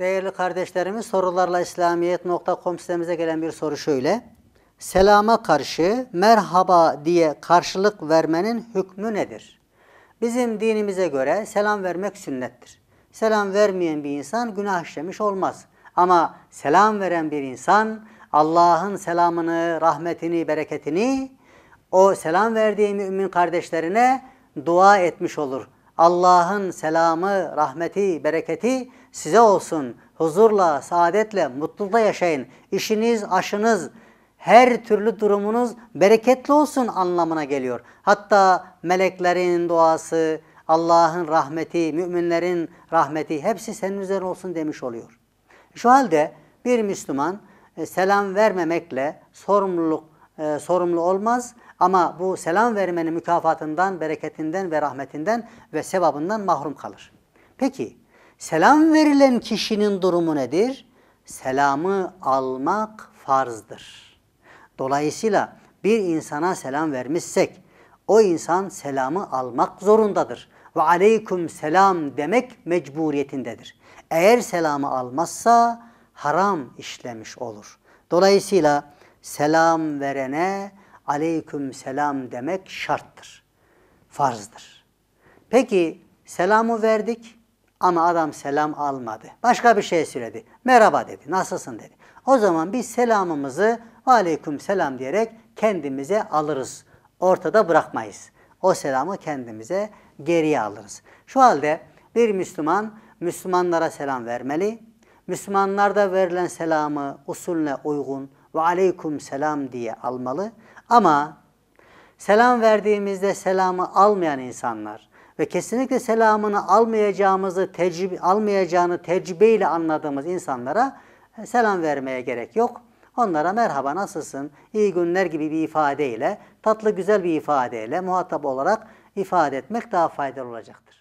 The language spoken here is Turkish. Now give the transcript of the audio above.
Değerli kardeşlerimiz sorularla İslamiyet.com sitemize gelen bir soru şöyle. Selama karşı merhaba diye karşılık vermenin hükmü nedir? Bizim dinimize göre selam vermek sünnettir. Selam vermeyen bir insan günah işlemiş olmaz. Ama selam veren bir insan Allah'ın selamını, rahmetini, bereketini o selam verdiği mümin kardeşlerine dua etmiş olur. Allah'ın selamı, rahmeti, bereketi size olsun. Huzurla, saadetle, mutlulukla yaşayın. İşiniz, aşınız, her türlü durumunuz bereketli olsun anlamına geliyor. Hatta meleklerin duası, Allah'ın rahmeti, müminlerin rahmeti hepsi senin üzerine olsun demiş oluyor. Şu halde bir Müslüman e, selam vermemekle sorumluluk e, sorumlu olmaz. Ama bu selam vermenin mükafatından, bereketinden ve rahmetinden ve sevabından mahrum kalır. Peki selam verilen kişinin durumu nedir? Selamı almak farzdır. Dolayısıyla bir insana selam vermişsek o insan selamı almak zorundadır. Ve aleyküm selam demek mecburiyetindedir. Eğer selamı almazsa haram işlemiş olur. Dolayısıyla selam verene aleyküm selam demek şarttır. Farzdır. Peki selamı verdik ama adam selam almadı. Başka bir şey söyledi. Merhaba dedi, nasılsın dedi. O zaman biz selamımızı aleyküm selam diyerek kendimize alırız. Ortada bırakmayız. O selamı kendimize geriye alırız. Şu halde bir Müslüman Müslümanlara selam vermeli. Müslümanlarda verilen selamı usulüne uygun, ve aleyküm selam diye almalı. Ama selam verdiğimizde selamı almayan insanlar ve kesinlikle selamını almayacağımızı tecrübe, almayacağını tecrübeyle anladığımız insanlara e, selam vermeye gerek yok. Onlara merhaba nasılsın, iyi günler gibi bir ifadeyle, tatlı güzel bir ifadeyle muhatap olarak ifade etmek daha faydalı olacaktır.